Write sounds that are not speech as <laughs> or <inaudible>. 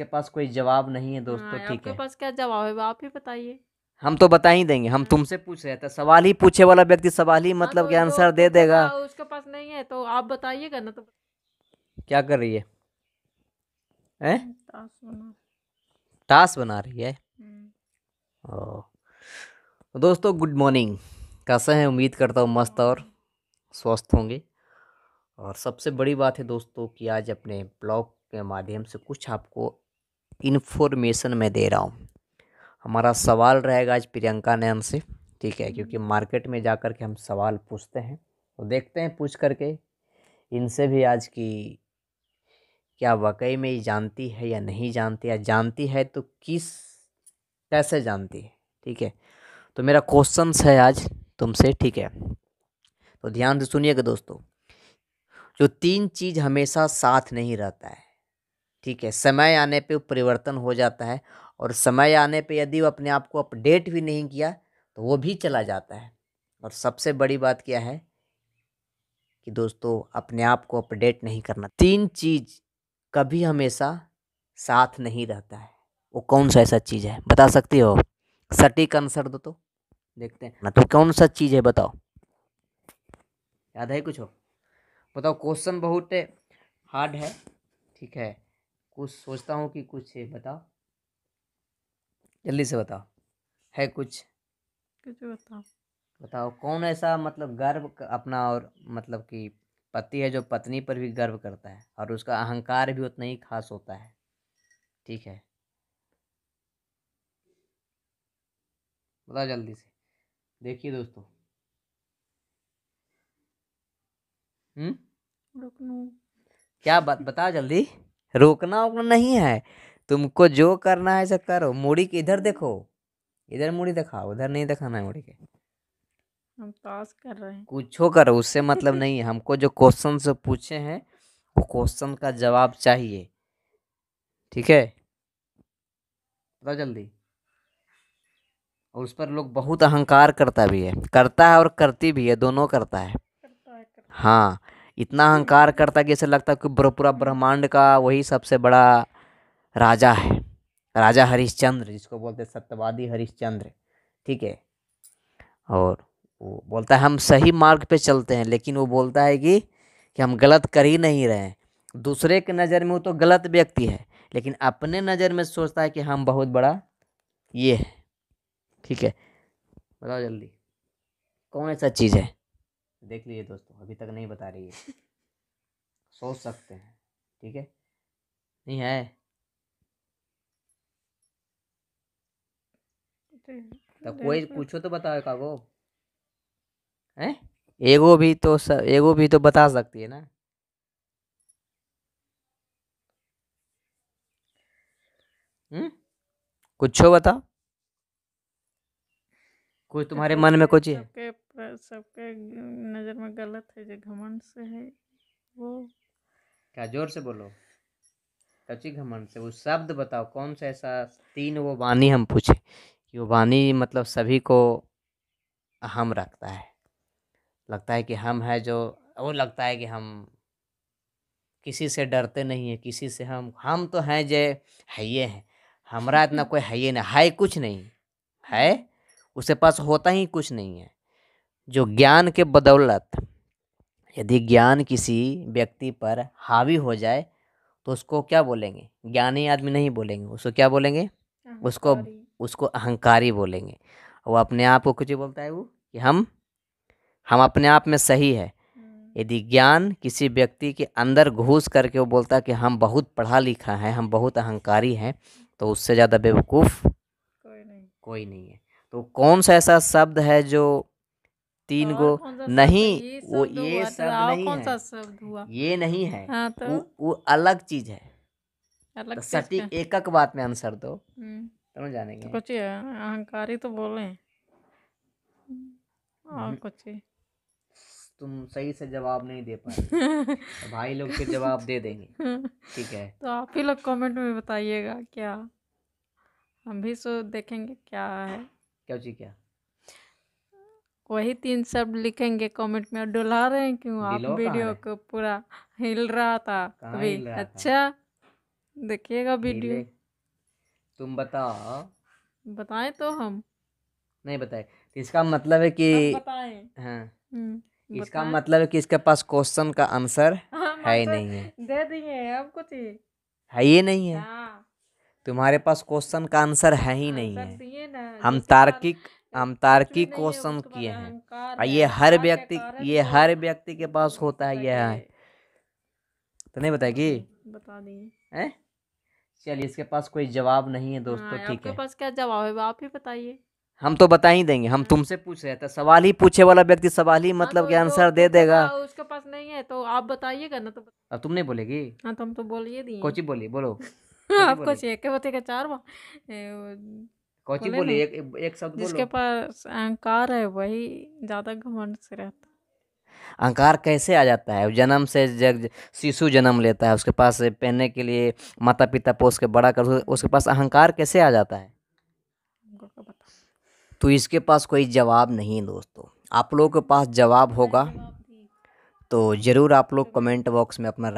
इसके पास कोई जवाब नहीं है दोस्तों तो हाँ, ठीक है पास क्या जवाब है आप ही बताइए हम तो बता ही देंगे हम हाँ। तुमसे पूछ रहे थे सवाल ही पूछे वाला व्यक्ति सवाल ही हाँ, मतलब तो के आंसर दे देगा उसके पास नहीं है तो आप बताइएगा ना तो क्या कर रही है टास बना रही है हम्म। ओ दोस्तों गुड मॉर्निंग कैसे हैं उम्मीद करता हूँ मस्त और स्वस्थ होंगे और सबसे बड़ी बात है दोस्तों कि आज अपने ब्लॉग के माध्यम से कुछ आपको इन्फॉर्मेशन मैं दे रहा हूँ हमारा सवाल रहेगा आज प्रियंका ने हमसे ठीक है क्योंकि मार्केट हम्म। में जा कर के हम सवाल पूछते हैं तो देखते हैं पूछ करके इनसे भी आज की क्या वाकई में ये जानती है या नहीं जानती या जानती है तो किस कैसे जानती है ठीक है तो मेरा क्वेश्चन है आज तुमसे ठीक है तो ध्यान से सुनिएगा दोस्तों जो तीन चीज़ हमेशा साथ नहीं रहता है ठीक है समय आने पे परिवर्तन हो जाता है और समय आने पे यदि वो अपने आप को अपडेट भी नहीं किया तो वो भी चला जाता है और सबसे बड़ी बात क्या है कि दोस्तों अपने आप को अपडेट नहीं करना तीन चीज़ कभी हमेशा साथ नहीं रहता है वो कौन सा ऐसा चीज़ है बता सकती हो सटीक आंसर दो तो देखते हैं ना तो कौन सा चीज़ है बताओ याद है कुछ हो बताओ क्वेश्चन बहुत हार्ड है ठीक है कुछ सोचता हूँ कि कुछ है बता जल्दी से बता है कुछ कुछ बताओ बताओ कौन ऐसा मतलब गर्व अपना और मतलब कि पति है जो पत्नी पर भी गर्व करता है और उसका अहंकार भी उतना ही खास होता है ठीक है बताओ जल्दी से देखिए दोस्तों हम्म क्या बात बता जल्दी रोकना वोकना नहीं है तुमको जो करना है सब करो मुड़ी के इधर देखो इधर मुड़ी दिखाओ उधर नहीं दिखाना है मुड़ी के हम पास कर रहे हैं कुछ करो उससे मतलब नहीं है हमको जो क्वेश्चन से पूछे हैं वो क्वेश्चन का जवाब चाहिए ठीक है बताओ जल्दी और उस पर लोग बहुत अहंकार करता भी है करता है और करती भी है दोनों करता है, करता है, करता है। हाँ इतना अहंकार करता है कि ऐसे लगता है कि पूरा ब्रह्मांड का वही सबसे बड़ा राजा है राजा हरिश्चंद्र जिसको बोलते हैं सत्यवादी हरिश्चंद्र ठीक है और वो बोलता है हम सही मार्ग पे चलते हैं लेकिन वो बोलता है कि कि हम गलत कर ही नहीं रहे हैं दूसरे के नज़र में वो तो गलत व्यक्ति है लेकिन अपने नज़र में सोचता है कि हम बहुत बड़ा ये है ठीक है बताओ जल्दी कौन ऐसा चीज़ है देख लीजिए दोस्तों अभी तक नहीं बता रही है सोच सकते हैं ठीक है नहीं है तो कोई पूछो तो बताओ का वो है एगो भी तो स, एगो भी तो बता सकती है ना हम्म कुछ हो बताओ कुछ तुम्हारे मन में कुछ है सबके नज़र में गलत है जो घमंड से है वो क्या जोर से बोलो कची घमंड से वो शब्द बताओ कौन सा ऐसा तीन वो वाणी हम पूछे कि वो वाणी मतलब सभी को अहम रखता है लगता है कि हम है जो वो लगता है कि हम किसी से डरते नहीं है किसी से हम हम तो हैं जय है ये हैं हमारा इतना कोई है ये नहीं है कुछ नहीं है उसके पास होता ही कुछ नहीं है जो ज्ञान के बदौलत यदि ज्ञान किसी व्यक्ति पर हावी हो जाए तो उसको क्या बोलेंगे ज्ञानी आदमी नहीं बोलेंगे उसको क्या बोलेंगे उसको उसको अहंकारी बोलेंगे वो अपने आप को कुछ बोलता है वो कि हम हम अपने आप में सही है हम्म। यदि ज्ञान किसी व्यक्ति के अंदर घुस करके वो बोलता है कि हम बहुत पढ़ा लिखा है हम बहुत अहंकारी हैं तो उससे ज़्यादा बेवकूफ़ कोई नहीं कोई नहीं है तो कौन सा ऐसा शब्द है जो तीन गो नहीं वो ये सब नहीं है ये तो नहीं है हाँ, तो वो, वो अलग चीज है तो सटीक एकक बात में आंसर दो हम्म। समझ जानेंगे तो कुछ अहंकारी तो बोले और हम्म। कुछ तुम सही से जवाब नहीं दे पाए <laughs> भाई लोग के जवाब दे देंगे <laughs> ठीक है तो आप ही लोग कमेंट में बताइएगा क्या हम भी सो देखेंगे क्या है क्या जी क्या वही तीन शब्द लिखेंगे कमेंट में डुला रहे हैं क्यों आप वीडियो को पूरा हिल रहा था अभी अच्छा देखिएगा वीडियो तुम बताओ बताएं तो हम नहीं बताए इसका मतलब है कि हाँ हम्म, इसका मतलब है कि इसके पास क्वेश्चन का आंसर <laughs> है ही नहीं है दे दिए अब कुछ है ये नहीं है तुम्हारे पास क्वेश्चन का आंसर है ही नहीं है हम तार्किक हम तार्किक क्वेश्चन तो किए हैं ये हर व्यक्ति ये हर व्यक्ति के पास होता है यह है तो नहीं बताएगी बता दिए चलिए इसके पास कोई जवाब नहीं है दोस्तों हाँ, ठीक है पास क्या जवाब है आप ही बताइए हम तो बता ही देंगे हम हाँ। तुमसे पूछ रहे थे तो सवाल ही पूछे वाला व्यक्ति सवाल ही हाँ, मतलब तो के आंसर दे देगा उसके पास नहीं है तो आप बताइएगा ना तो बता... अब तुम नहीं बोलेगी हाँ तो हम तो बोलिए दिए कोची बोलिए बोलो <laughs> आपको चेक चार कौची बोले, बोले एक एक शब्द बोलो जिसके पास अहंकार है वही ज़्यादा घमंड से रहता अहंकार कैसे आ जाता है जन्म से जग शिशु जन्म लेता है उसके पास पहनने के लिए माता पिता पोस के बड़ा कर उसके पास अहंकार कैसे आ जाता है तो इसके पास कोई जवाब नहीं दोस्तों आप लोगों के पास जवाब होगा तो ज़रूर आप लोग कमेंट बॉक्स में अपना राय